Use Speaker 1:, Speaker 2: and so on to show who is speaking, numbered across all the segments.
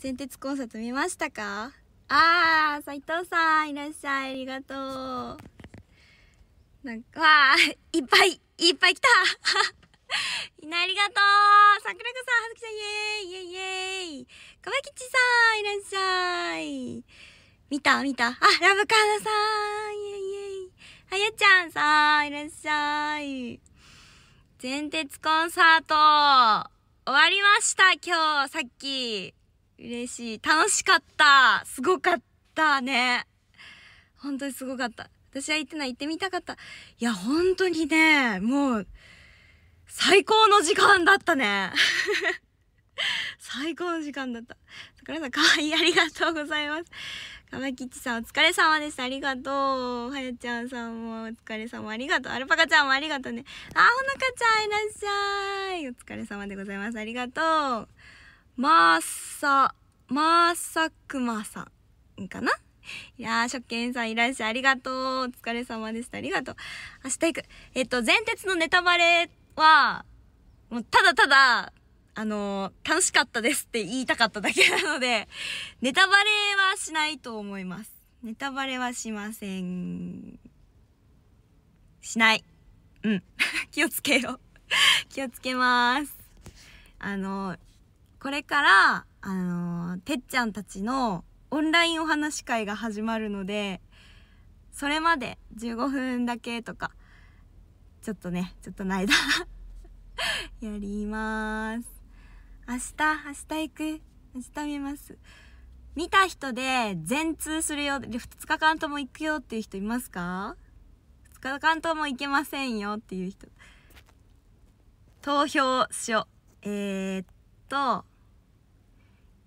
Speaker 1: 前鉄コンサート見ましたかああ斎藤さん、いらっしゃい、ありがとう。なんか、わいっぱい、いっぱい来たみんなありがとう桜子さん、はずきさん、イェーイイェイイェーイかわきちさん、いらっしゃい見た見たあ、ラブカーナさんイェイイェイはやちゃんさん、いらっしゃい全鉄コンサート終わりました、今日、さっき。嬉しい。楽しかった。すごかったね。本当にすごかった。私は行ってない、行ってみたかった。いや、本当にね、もう、最高の時間だったね。最高の時間だった。からさん、かわいい。ありがとうございます。かまきちさん、お疲れ様でした。ありがとう。はやちゃんさんも、お疲れ様。ありがとう。アルパカちゃんもありがとうね。あ、ほなかちゃん、いらっしゃい。お疲れ様でございます。ありがとう。まーさ、まーさくまさんかないやー、初見さんいらっしゃい。ありがとう。お疲れ様でした。ありがとう。明日行く。えっと、前鉄のネタバレは、もうただただ、あのー、楽しかったですって言いたかっただけなので、ネタバレはしないと思います。ネタバレはしません。しない。うん。気をつけよう気をつけます。あのー、これから、あのー、てっちゃんたちのオンラインお話会が始まるので、それまで15分だけとか、ちょっとね、ちょっとないだ。やります。明日、明日行く。明日見ます。見た人で全通するよ、2日間とも行くよっていう人いますか ?2 日間とも行けませんよっていう人。投票しよう。えー、っと、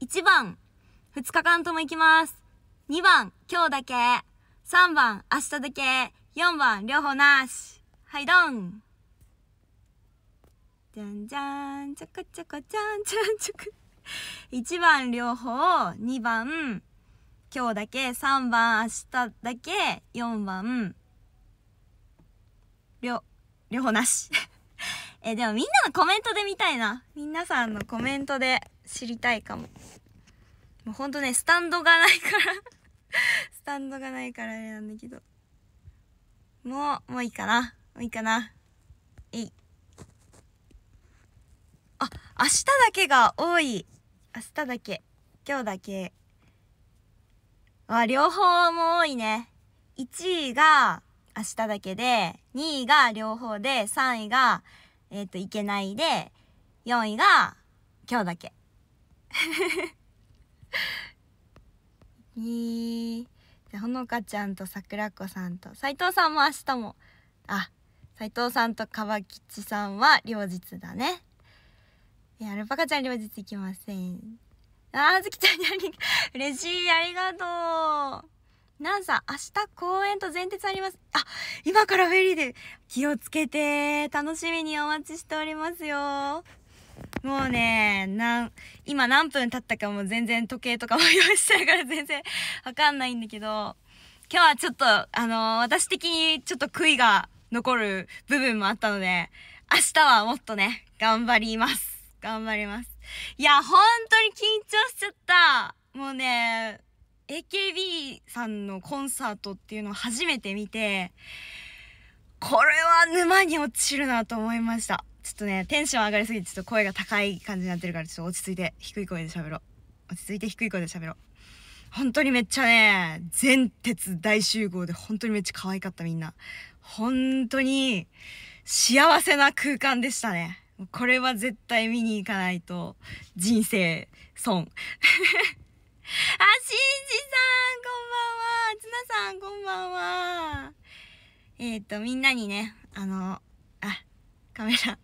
Speaker 1: 1番、2日間とも行きます。2番、今日だけ。3番、明日だけ。4番、両方なし。はい、ドン。じゃんじゃん、ちょこちょこちゃんちゃんちょこ。1番、両方。2番、今日だけ。3番、明日だけ。4番、両、両方なし。え、でもみんなのコメントで見たいな。みなさんのコメントで知りたいかも。もうほんとね、スタンドがないから スタンドがないからあれなんだけど。もう、もういいかな。もういいかな。えい。あ、明日だけが多い。明日だけ。今日だけ。あ、両方も多いね。1位が明日だけで、2位が両方で、3位が、えっ、ー、と、いけないで、4位が今日だけ。にじゃほのかちゃんと桜子さんと斎藤さんも明日もあ斎藤さんと川吉さんは両日だねアルパカちゃん両日行きませんあずきちゃんにあり 嬉しいありがとうなんさ明日公演と前日ありますあ今からフェリーで気をつけて楽しみにお待ちしておりますよもうねなん、今何分経ったかも全然時計とかも用意してるから全然わかんないんだけど、今日はちょっと、あのー、私的にちょっと悔いが残る部分もあったので、明日はもっとね、頑張ります。頑張ります。いや、本当に緊張しちゃった。もうね、AKB さんのコンサートっていうのを初めて見て、これは沼に落ちるなと思いました。ちょっとね、テンション上がりすぎて、ちょっと声が高い感じになってるから、ちょっと落ち着いて、低い声で喋ろう。落ち着いて低い声で喋ろう。本当にめっちゃね、全鉄大集合で本当にめっちゃ可愛かったみんな。本当に幸せな空間でしたね。これは絶対見に行かないと人生損。あ、しんじさん、こんばんは。つなさん、こんばんは。えっ、ー、と、みんなにね、あの、あ、カメラ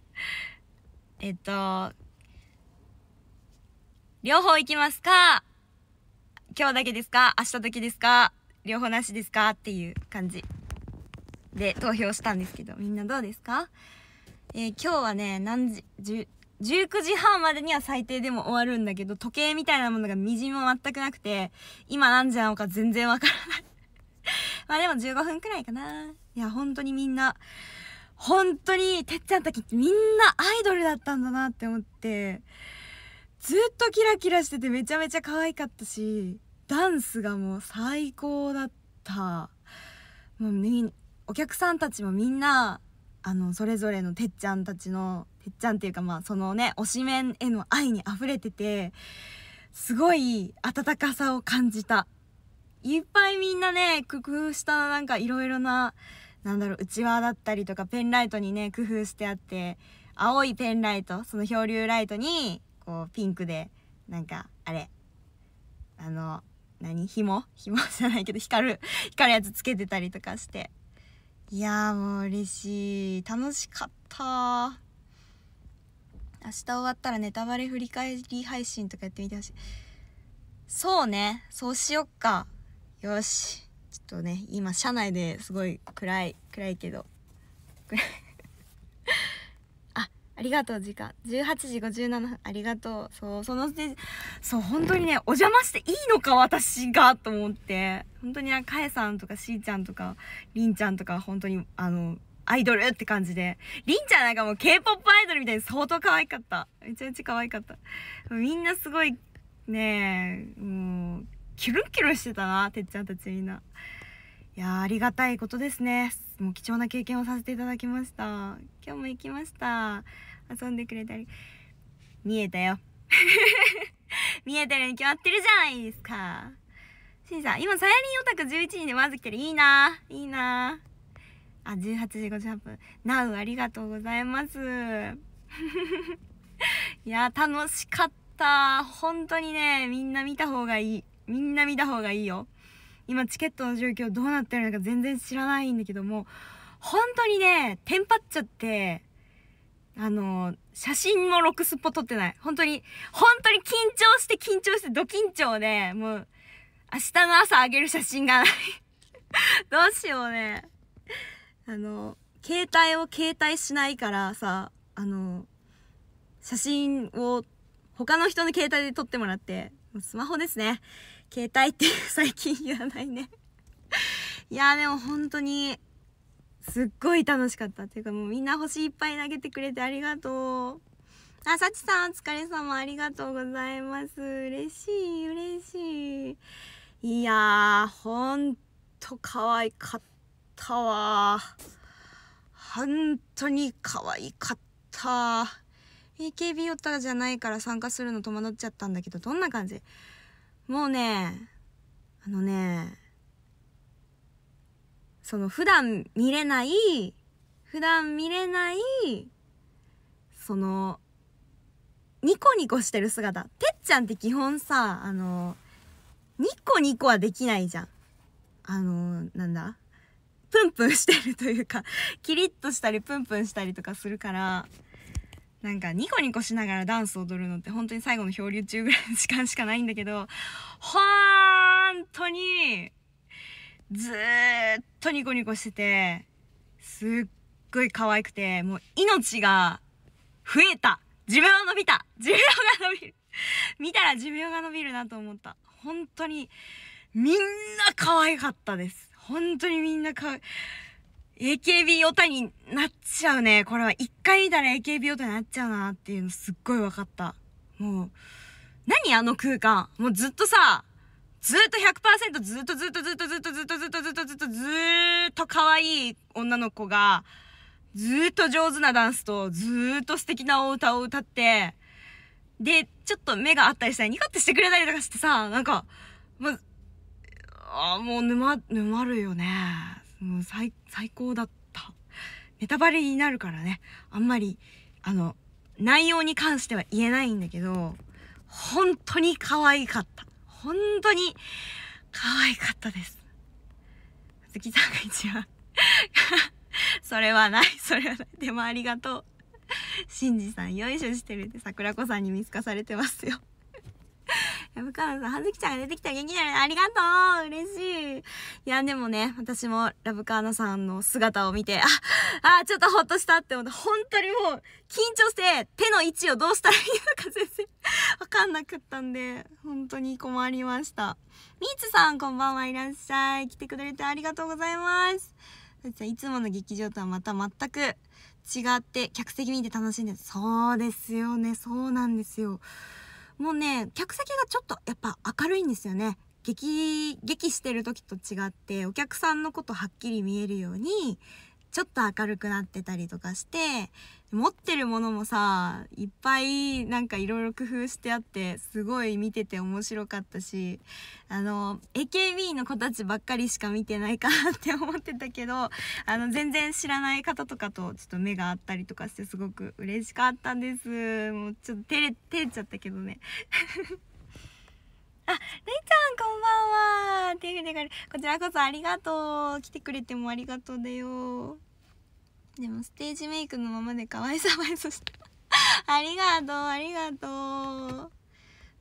Speaker 1: えっと、両方行きますか今日だけですか明日だけですか両方なしですかっていう感じで投票したんですけど、みんなどうですかえー、今日はね、何時、19時半までには最低でも終わるんだけど、時計みたいなものがみじんも全くなくて、今何時なのか全然わからないまあでも15分くらいかな。いや、本当にみんな、本当にてっちゃんたちみんなアイドルだったんだなって思ってずっとキラキラしててめちゃめちゃ可愛かったしダンスがもう最高だったもうみお客さんたちもみんなあのそれぞれのてっちゃんたちのてっちゃんっていうかまあそのね推しメンへの愛にあふれててすごい温かさを感じたいっぱいみんなね工夫したなんかいろいろななんだろううちわだったりとかペンライトにね工夫してあって青いペンライトその漂流ライトにこうピンクでなんかあれあの何紐紐じゃないけど光る光るやつつけてたりとかしていやもう嬉しい楽しかった明日終わったらネタバレ振り返り配信とかやってみてほしいそうねそうしよっかよしちょっとね今車内ですごい暗い暗いけど暗い あありがとう時間18時57分ありがとうそうそのステージそう本当にねお邪魔していいのか私がと思って本当にあかかえさんとかしーちゃんとかりんちゃんとか本当にあのアイドルって感じで。りんちゃんなんかもう K-POP アイドルみたいに相当可愛かった。めちゃめちゃ可愛かった。みんなすごい、ねえ、もう、キュルキュルしてたなてっちゃんたちみんないやありがたいことですねもう貴重な経験をさせていただきました今日も行きました遊んでくれたり見えたよ 見えてるに決まってるじゃないですかしんさん今サヤリンオタク11人でまず来てるいいないいなあ18時58分ナウありがとうございます いや楽しかった本当にねみんな見た方がいいみんな見た方がいいよ。今チケットの状況どうなってるのか全然知らないんだけども、本当にね、テンパっちゃって、あの、写真もロクスポ撮ってない。本当に、本当に緊張して緊張してド緊張で、もう、明日の朝あげる写真がない どうしようね。あの、携帯を携帯しないからさ、あの、写真を他の人の携帯で撮ってもらって、スマホですね。携帯って最近言わないね いやでも本当にすっごい楽しかったっていうかもうみんな星いっぱい投げてくれてありがとうあさちさんお疲れ様ありがとうございます嬉しい嬉しいいやーほんと可愛かったわ本当に可愛かった AKB オタじゃないから参加するの戸惑っちゃったんだけどどんな感じもうね、あのね、その普段見れない、普段見れない、その、ニコニコしてる姿。てっちゃんって基本さ、あの、ニコニコはできないじゃん。あの、なんだプンプンしてるというか、キリッとしたりプンプンしたりとかするから、なんかニコニコしながらダンス踊るのって本当に最後の漂流中ぐらいの時間しかないんだけど、ほんとに、ずーっとニコニコしてて、すっごい可愛くて、もう命が増えた寿命伸びた寿命が伸びる見たら寿命が伸びるなと思った。本当に、みんな可愛かったです。本当にみんなか、AKB オタになっちゃうね。これは一回見たら AKB オタになっちゃうなっていうのすっごい分かった。もう、何あの空間。もうずっとさ、ずっと100%ずっとずっとずっとずっとずっとずっとずっとずっとずっと可愛い女の子が、ずっと上手なダンスと、ずっと素敵なお歌を歌って、で、ちょっと目があったりしたり、ニコってしてくれたりとかしてさ、なんか、もああもう沼、沼るよね。もう最高だったネタバレになるからねあんまりあの内容に関しては言えないんだけど本当に可愛かった本当に可愛かったです鈴木さんが一番 それはないそれはないでもありがとうしんじさんよいしょしてるって桜子さんに見透かされてますよ深浦さん、はずきちゃんが出てきた元気だよね。ありがとう嬉しいいや、でもね、私もラブカーナさんの姿を見て、あ、あ、ちょっとほっとしたって思って、本当にもう、緊張して、手の位置をどうしたらいいのか全然、わかんなくったんで、本当に困りました。みーつさん、こんばんはいらっしゃい。来てくれてありがとうございます。いつもの劇場とはまた全く違って客席見て楽しんでそうですよねそうなんですよもうね客席がちょっとやっぱ明るいんですよね激激してる時と違ってお客さんのことはっきり見えるようにちょっと明るくなってたりとかして持ってるものもさいっぱいなんかいろいろ工夫してあってすごい見てて面白かったしあの AKB の子たちばっかりしか見てないかって思ってたけどあの全然知らない方とかとちょっと目が合ったりとかしてすごく嬉しかったんですもうちょっと照れ照れちゃったけどね あ、れいちゃんこんばんは。手振りでこちらこそありがとう。来てくれてもありがとうだよ。でもステージメイクのままで可愛さ映えそした。ありがとうありがとう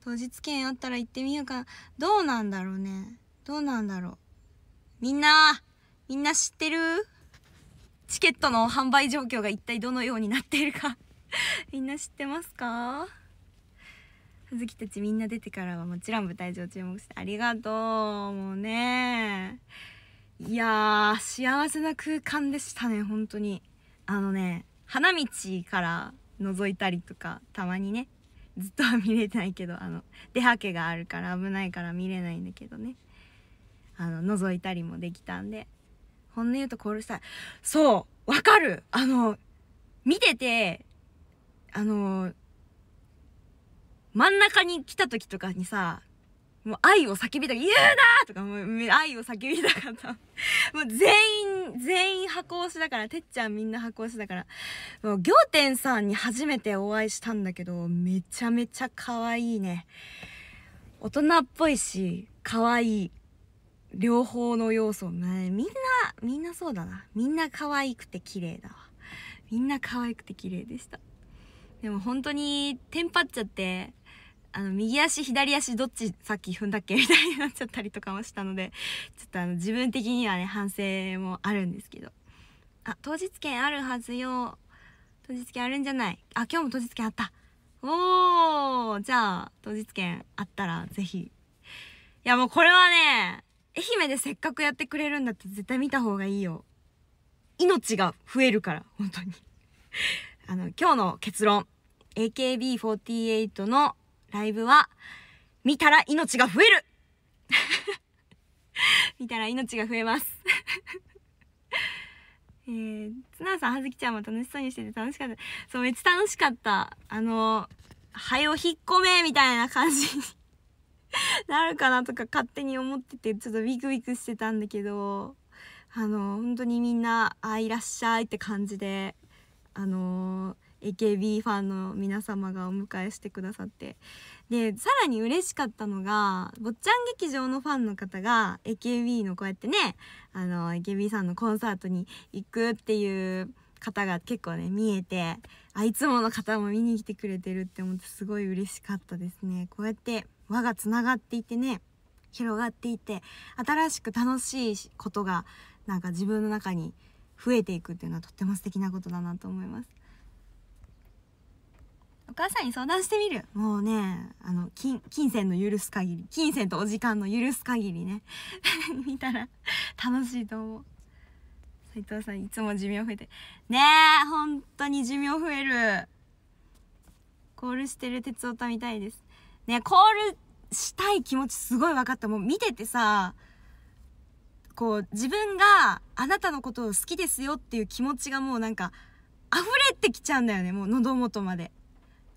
Speaker 1: 当日券あったら行ってみようかどうなんだろうねどうなんだろうみんなみんな知ってるチケットの販売状況が一体どのようになっているか みんな知ってますかずきたちみんな出てからはもちろん舞台上注目してありがとうもうねいや幸せな空間でしたね本当にあのね花道から覗いたりとかたまにねずっとは見れてないけどあの出はけがあるから危ないから見れないんだけどねあの覗いたりもできたんで本音言うとコールスタそうわかるあの見ててあの真ん中に来た時とかにさもう愛を叫びたか言うなとかもう愛を叫びたかったもう全員全員箱推しだから、てっちゃんみんな箱推しだから、もう、行天さんに初めてお会いしたんだけど、めちゃめちゃ可愛いね。大人っぽいし、可愛い。両方の要素ね。みんな、みんなそうだな。みんな可愛くて綺麗だわ。みんな可愛くて綺麗でした。でも本当に、テンパっちゃって、あの、右足、左足、どっちさっき踏んだっけ みたいになっちゃったりとかもしたので、ちょっとあの、自分的にはね、反省もあるんですけど。あ、当日券あるはずよ。当日券あるんじゃないあ、今日も当日券あった。おーじゃあ、当日券あったら、ぜひ。いや、もうこれはね、愛媛でせっかくやってくれるんだったら絶対見た方がいいよ。命が増えるから、本当にあの、今日の結論。AKB48 のライブは、見たら命が増える 見たら命が増えます えー、綱さん、はずきちゃんも楽しそうにしてて楽しかった。そう、めっちゃ楽しかった。あの、はよ引っ込めみたいな感じに なるかなとか勝手に思ってて、ちょっとビクビクしてたんだけど、あの、本当にみんな、あ、いらっしゃいって感じで、あのー AKB ファンの皆様がお迎えしてくださってでさらに嬉しかったのが坊ちゃん劇場のファンの方が AKB のこうやってねあの AKB さんのコンサートに行くっていう方が結構ね見えてあいつもの方も見に来てくれてるって思ってすごい嬉しかったですねこうやって輪がつながっていてね広がっていて新しく楽しいことがなんか自分の中に増えていくっていうのはとっても素敵なことだなと思いますお母さんに相談してみるもうねあの金金銭の許す限り金銭とお時間の許す限りね 見たら楽しいと思う斉藤さんいつも寿命増えてねえ本当に寿命増えるコールしてる鉄オタみたいですねコールしたい気持ちすごい分かったもう見ててさこう自分があなたのことを好きですよっていう気持ちがもうなんか溢れてきちゃうんだよねもう喉元まで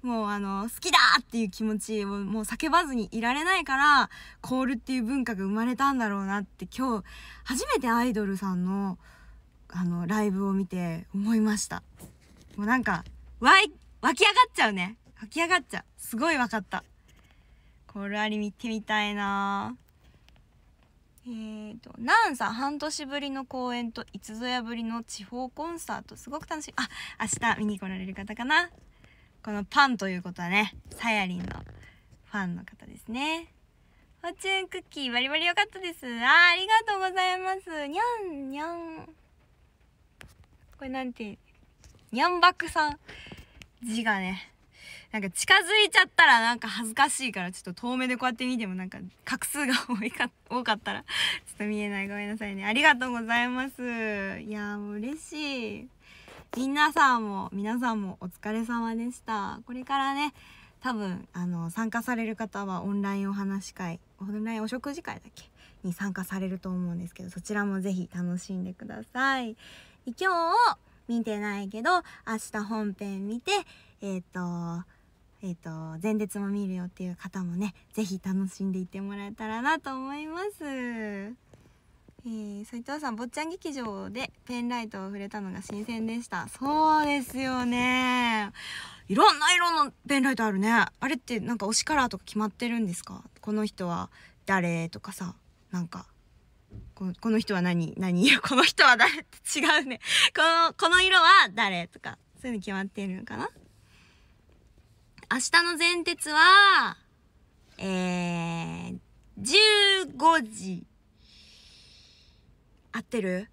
Speaker 1: もうあの好きだっていう気持ちをもう叫ばずにいられないからコールっていう文化が生まれたんだろうなって今日初めてアイドルさんのあのライブを見て思いましたもうなんか湧き上がっちゃうね湧き上がっちゃうすごい分かったコールアリ見てみたいなえーと、なんさん半年ぶりの公演といつぞやぶりの地方コンサートすごく楽しいあ明日見に来られる方かなこのパンということはね、さやりんのファンの方ですね。フォチュンクッキー、バリバリ良かったです。ああ、ありがとうございます。にゃん、にゃん。これなんて、にゃんばくさん。字がね、なんか近づいちゃったらなんか恥ずかしいから、ちょっと遠目でこうやって見てもなんか、画数が多いか、多かったらちょっと見えない。ごめんなさいね。ありがとうございます。いやー、もう嬉しい。皆さんも皆さんもお疲れ様でしたこれからね多分あの参加される方はオンラインお話会オンラインお食事会だけに参加されると思うんですけどそちらも是非楽しんでください今日見てないけど明日本編見てえっ、ー、とえっ、ー、と前列も見るよっていう方もね是非楽しんでいってもらえたらなと思いますえー、斉藤さん、坊ちゃん劇場でペンライトを触れたのが新鮮でした。そうですよね。いろんな色のペンライトあるね。あれってなんか推しカラーとか決まってるんですかこの人は誰とかさ、なんか。このこの人は何何色 この人は誰って違うね。この、この色は誰とか、そういうの決まっているのかな明日の前鉄は、えー、15時合ってる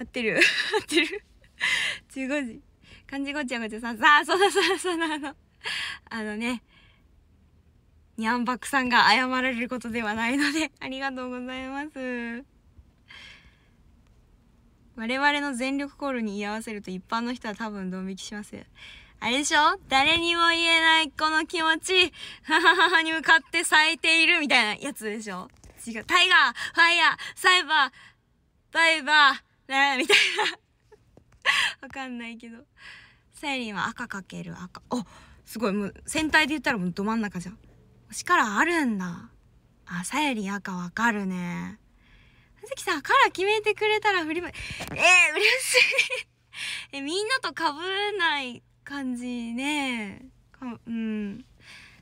Speaker 1: 合ってる 合ってる ?15 時。漢字ごちゃごちゃさん。ああ、そうだそうだそうだ、あの、あのね、にゃんばくさんが謝られることではないので、ありがとうございます。我々の全力コールに居合わせると一般の人は多分ドン引きしますよ。あれでしょ誰にも言えないこの気持ち、はははに向かって咲いているみたいなやつでしょ違う。タイガー、ファイヤー、サイバー、バイバーねみたいなわかんないけどさイリンは赤かける赤おすごいもう戦隊で言ったらもうど真ん中じゃん力あるんだあサイリン赤わかるね葉月さんカラー決めてくれたら振りまえー、嬉しい えみんなとかぶない感じねかうん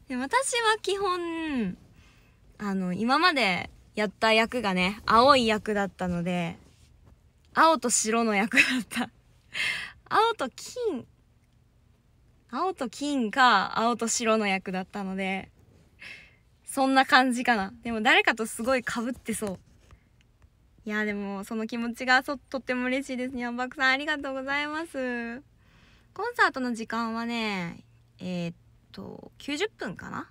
Speaker 1: で私は基本あの今までやった役がね青い役だったので青と白の役だった 青と金青と金か青と白の役だったのでそんな感じかなでも誰かとすごいかぶってそういやでもその気持ちがとっても嬉しいですにゃんばくさんありがとうございますコンサートの時間はねえー、っと90分かな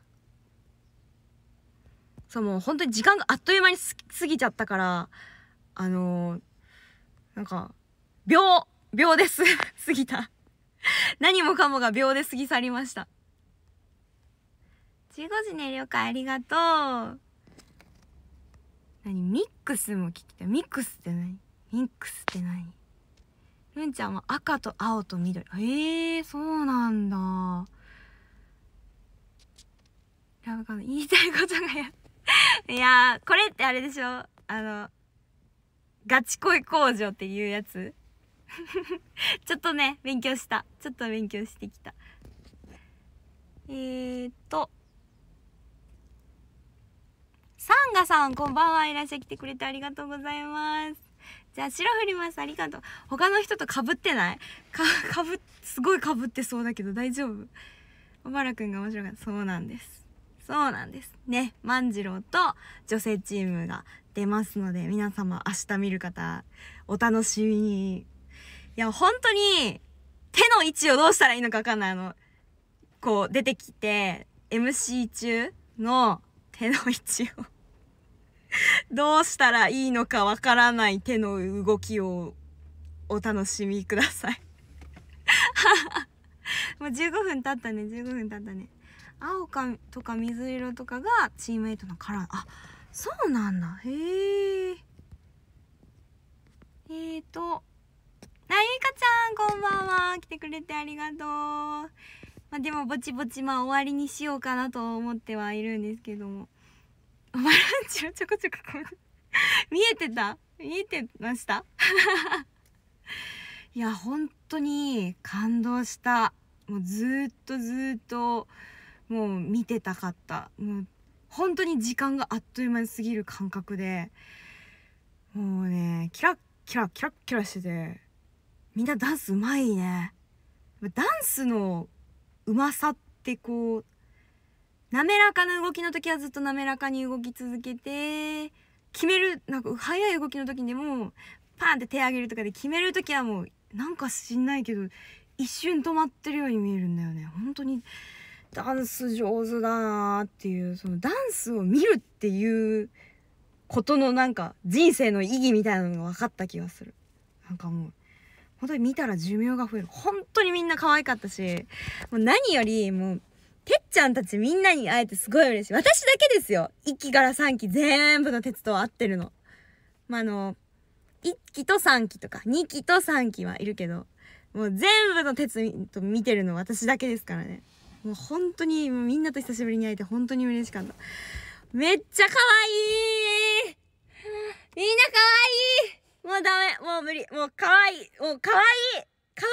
Speaker 1: そうもう本当に時間があっという間に過ぎちゃったからあのーなんか、秒秒です 過ぎた何もかもが秒で過ぎ去りました。15時寝るかありがとう。何ミックスも聞きたい。ミックスって何ミックスって何るんちゃんは赤と青と緑。ええー、そうなんだ。ラブカの言いたいことがやいやこれってあれでしょあの、ガチ恋工場っていうやつ ちょっとね、勉強した。ちょっと勉強してきた。えー、っと。サンガさん、こんばんは。いらっしゃい来てくれてありがとうございます。じゃあ、白振ります。ありがとう。他の人とかぶってないか、かぶ、すごいかぶってそうだけど大丈夫小原くんが面白かった。そうなんです。そうなんですね万次郎と女性チームが出ますので皆様明日見る方お楽しみにいや本当に手の位置をどうしたらいいのかわかんないあのこう出てきて MC 中の手の位置をどうしたらいいのかわからない手の動きをお楽しみください もう15分経ったね15分経ったね青かとか水色とかがチームメイトのカラーあそうなんだへええーとあゆいかちゃんこんばんは来てくれてありがとうまあでもぼちぼちまあ終わりにしようかなと思ってはいるんですけどもバランチをちょこちょこ見えてた見えてました いや本当に感動したもうずっとずっともう見てたかったもう本当に時間があっという間に過ぎる感覚でもうねキラッキラキラッキラしててみんなダンスうまいねダンスのうまさってこう滑らかな動きの時はずっと滑らかに動き続けて決めるなんか速い動きの時にもパンって手上げるとかで決める時はもうなんか知んないけど一瞬止まってるように見えるんだよね本当にダンス上手だなっていうそのダンスを見るっていうことのなんか人生の意義みたいなのが分かった気がするなんかもう本当に見たら寿命が増える本当にみんな可愛かったしもう何よりもうてっちゃんたちみんなに会えてすごい嬉しい私だけですよ1期から3期全部の鉄道合ってるのまあの1期と3期とか2期と3期はいるけどもう全部の鉄と見てるの私だけですからねもう本当にみんなと久しぶりに会えて本当に嬉しかった。めっちゃ可愛いみんな可愛いもうダメもう無理もう可愛いもう可愛い可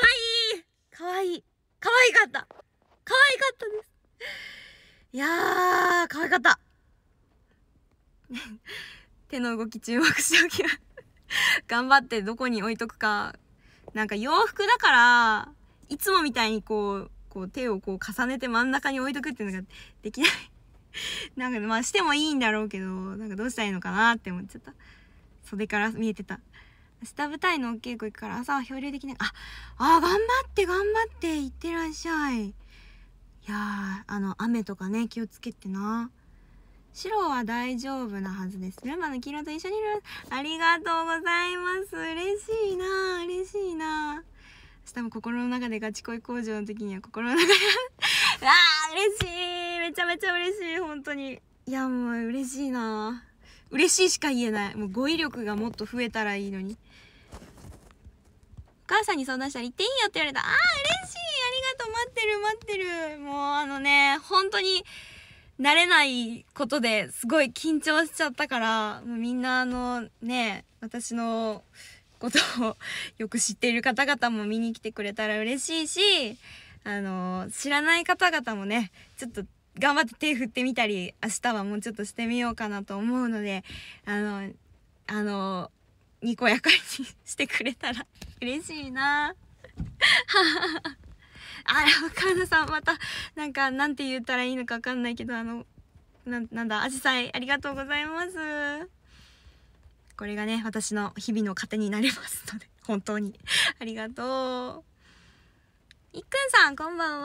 Speaker 1: 愛い可愛い可愛かった可愛かったです。いやー、可愛かった。手の動き注目しておきます頑張ってどこに置いとくか。なんか洋服だから、いつもみたいにこう、こう手をこう重ねて真ん中に置いとくっていうのができない なんかまあしてもいいんだろうけどなんかどうしたらいいのかなって思っちゃった袖から見えてた下舞台のお稽古行くから朝は漂流できないああ頑張って頑張って行ってらっしゃいいやあの雨とかね気をつけてな白は大丈夫なはずです。ルンバの黄色と一緒にいる。ありがとうございます。嬉しいな嬉しいな多分心の中でガチ恋工場の時には心の中であ あ嬉しいめちゃめちゃ嬉しい本当にいやもう嬉しいな嬉しいしか言えないもう語彙力がもっと増えたらいいのにお母さんに相談したら行っていいよって言われたああ嬉しいありがとう待ってる待ってるもうあのね本当に慣れないことですごい緊張しちゃったからもうみんなあのね私のことをよく知っている方々も見に来てくれたら嬉しいし、あの知らない方々もね、ちょっと頑張って手振ってみたり、明日はもうちょっとしてみようかなと思うので、あの、あの、にこやかにしてくれたら 嬉しいな。あら、カーさん、また、なんか、なんて言ったらいいのかわかんないけど、あの、な、なんだ、アジサイ、ありがとうございます。これがね私の日々の糧になりますので 本当にありがとういっくんさんこんばん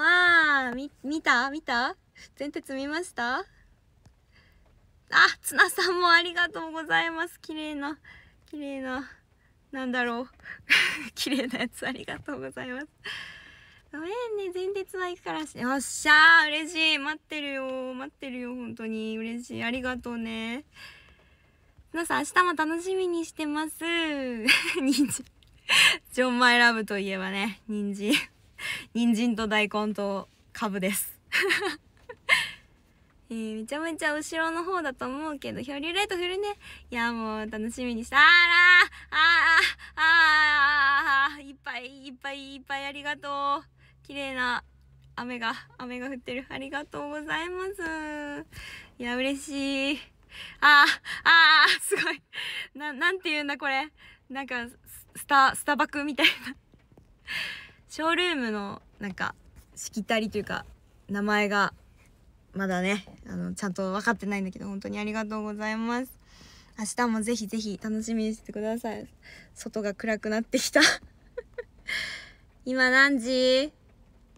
Speaker 1: はみ見た見た前鉄見ましたあツナさんもありがとうございます綺麗な綺麗ななんだろう 綺麗なやつありがとうございますごめんね、前日は行くからよっしゃー、嬉しい。待ってるよ。待ってるよ、本当に。嬉しい。ありがとうね。皆さん明日も楽しみにしてます。人参。ジョン・マイ・ラブといえばね、人参。人参と大根とカブです。えー、めちゃめちゃ後ろの方だと思うけど、漂流ライト振るね。いや、もう楽しみにした。あらあーあーあーいっぱいいっぱいいっぱいありがとう。綺麗な雨が、雨が降ってる。ありがとうございます。いや、嬉しい。ああ、ああ、すごい。な、なんて言うんだこれ。なんか、スタ、スタバクみたいなショールームの、なんか、しきたりというか、名前が、まだね、あの、ちゃんと分かってないんだけど、本当にありがとうございます。明日もぜひぜひ楽しみにしてください。外が暗くなってきた今何時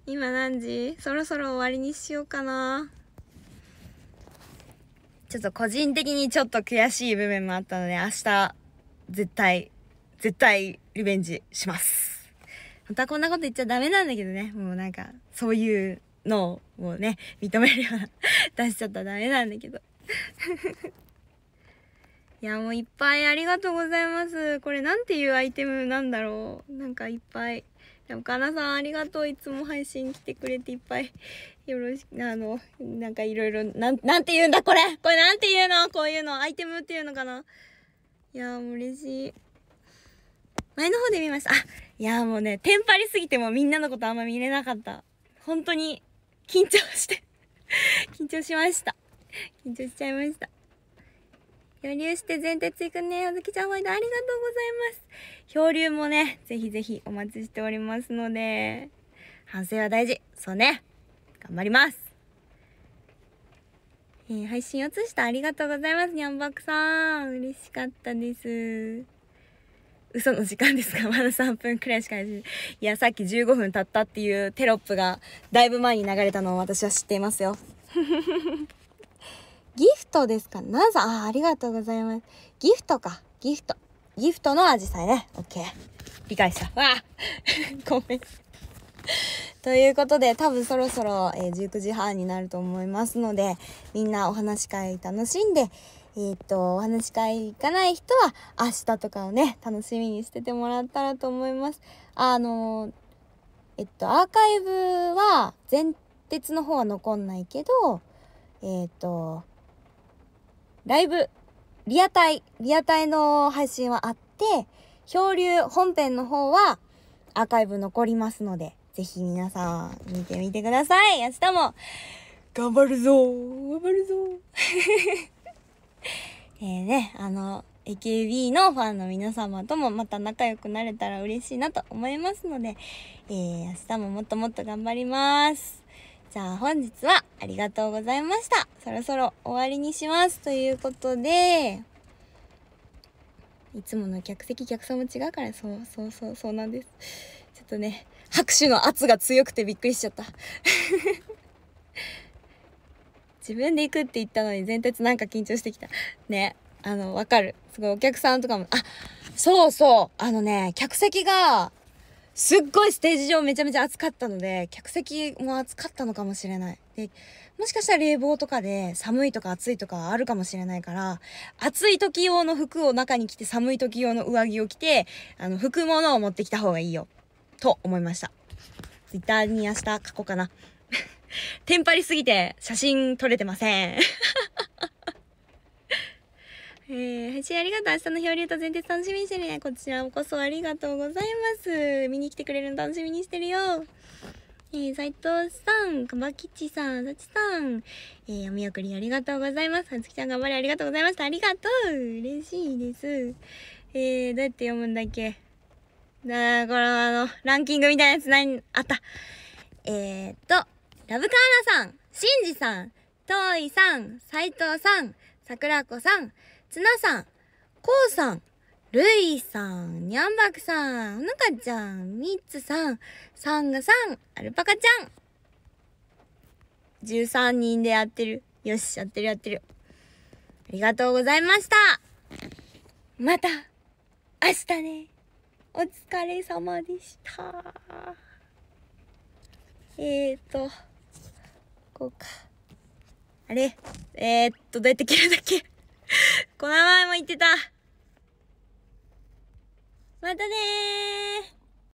Speaker 1: 今何時そろそろ終わりにしようかな。ちょっと個人的にちょっと悔しい部分もあったので、明日、絶対、絶対、リベンジします。本当はこんなこと言っちゃダメなんだけどね。もうなんか、そういうのを、もうね、認めるような、出しちゃったらダメなんだけど。いや、もういっぱいありがとうございます。これなんていうアイテムなんだろう。なんかいっぱい。でも、かなさんありがとう。いつも配信来てくれていっぱいよろしく、あの、なんかいろいろ、なん、なんて言うんだこれこれなんて言うのこういうの、アイテムっていうのかないやーもう嬉しい。前の方で見ました。あ、いやーもうね、テンパりすぎてもみんなのことあんま見れなかった。本当に、緊張して 緊張しました。緊張しちゃいました。漂流して全鉄行くね。あずきちゃんワイでありがとうございます。漂流もね、ぜひぜひお待ちしておりますので、反省は大事。そうね。頑張りますえー、配信を映したありがとうございます、にゃんばくさん。嬉しかったです。嘘の時間ですか まだ3分くらいしかいや、さっき15分経ったっていうテロップがだいぶ前に流れたのを私は知っていますよ。ギフトですかなぜあ、ありがとうございます。ギフトか。ギフト。ギフトのアジサイね。オッケー。理解した。わあ ごめん。ということで、多分そろそろ、えー、19時半になると思いますので、みんなお話し会楽しんで、えー、っと、お話し会行かない人は、明日とかをね、楽しみにしててもらったらと思います。あのー、えっと、アーカイブは、前鉄の方は残んないけど、えっと、ライブ、リアタイ、リアタイの配信はあって、漂流本編の方はアーカイブ残りますので、ぜひ皆さん見てみてください。明日も頑張るぞ頑張るぞ えね、あの、AKB のファンの皆様ともまた仲良くなれたら嬉しいなと思いますので、えー、明日ももっともっと頑張ります。じゃあ本日はありがとうございました。そろそろ終わりにします。ということで、いつもの客席客層も違うから、そう、そうそう、そうなんです。ちょっとね、拍手の圧が強くてびっくりしちゃった 自分で行くって言ったのに前鉄なんか緊張してきた。ね。あの、わかる。すごいお客さんとかも、あ、そうそう。あのね、客席が、すっごいステージ上めちゃめちゃ暑かったので、客席も暑かったのかもしれない。で、もしかしたら冷房とかで寒いとか暑いとかあるかもしれないから、暑い時用の服を中に着て寒い時用の上着を着て、あの、ものを持ってきた方がいいよ。と思いました。ツイッターに明日書こうかな。テンパりすぎて写真撮れてません。えー、配信ありがとう。明日の漂流と前提楽しみにしてるね。こちらこそありがとうございます。見に来てくれるの楽しみにしてるよ。えー、斉藤さん、かばきちさん、さちさん、えー、お見送りありがとうございます。さつきちゃん頑張れありがとうございました。ありがとう嬉しいです。えー、どうやって読むんだっけなあ、これはあの、ランキングみたいなやつ何、あった。えー、っと、ラブカーナさん、シンジさん、トイさん、斎藤さん、桜子さん、ツナさん、コウさん、ルイさん、ニャンバクさん、ほのかちゃん、ミッツさん、サンガさん、アルパカちゃん。13人でやってる。よし、やってるやってる。ありがとうございました。また、明日ね。お疲れ様でしたえーとこうかあれえー、っとどうやって切るんだっけ この前も言ってたまたね